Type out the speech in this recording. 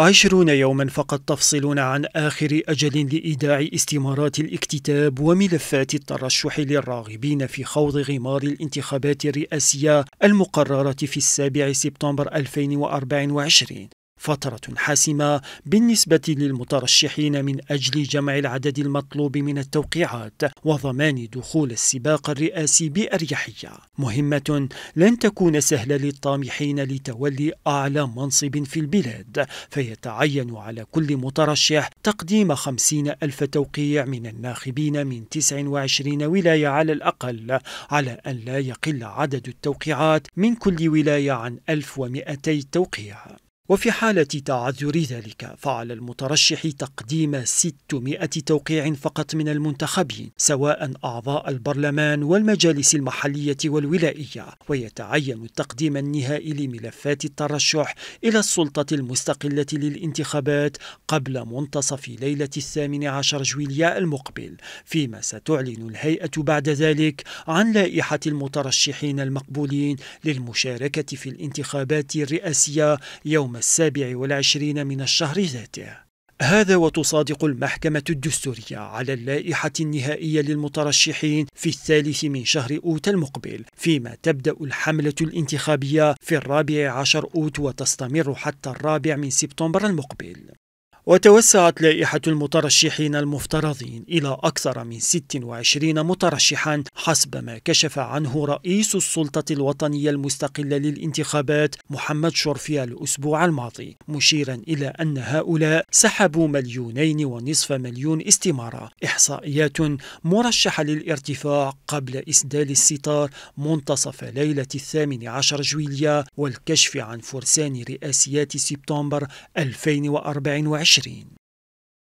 عشرون يوما فقط تفصلون عن آخر أجل لإيداع استمارات الاكتتاب وملفات الترشح للراغبين في خوض غمار الانتخابات الرئاسية المقررة في السابع سبتمبر 2024 فترة حاسمة بالنسبة للمترشحين من أجل جمع العدد المطلوب من التوقيعات وضمان دخول السباق الرئاسي بأريحية مهمة لن تكون سهلة للطامحين لتولي أعلى منصب في البلاد فيتعين على كل مترشح تقديم خمسين ألف توقيع من الناخبين من 29 ولاية على الأقل على أن لا يقل عدد التوقيعات من كل ولاية عن 1200 توقيع وفي حالة تعذر ذلك فعلى المترشح تقديم 600 توقيع فقط من المنتخبين سواء أعضاء البرلمان والمجالس المحلية والولائية ويتعين التقديم النهائي لملفات الترشح إلى السلطة المستقلة للانتخابات قبل منتصف ليلة الثامن عشر جويليا المقبل فيما ستعلن الهيئة بعد ذلك عن لائحة المترشحين المقبولين للمشاركة في الانتخابات الرئاسية يوم السابع والعشرين من الشهر ذاته هذا وتصادق المحكمة الدستورية على اللائحة النهائية للمترشحين في الثالث من شهر أوت المقبل فيما تبدأ الحملة الانتخابية في الرابع عشر أوت وتستمر حتى الرابع من سبتمبر المقبل وتوسعت لائحة المترشحين المفترضين إلى أكثر من 26 مترشحا حسب ما كشف عنه رئيس السلطة الوطنية المستقلة للانتخابات محمد شرفي الأسبوع الماضي مشيرا إلى أن هؤلاء سحبوا مليونين ونصف مليون استمارة إحصائيات مرشحة للارتفاع قبل إسدال الستار منتصف ليلة الثامن عشر جويلية والكشف عن فرسان رئاسيات سبتمبر 2024 20.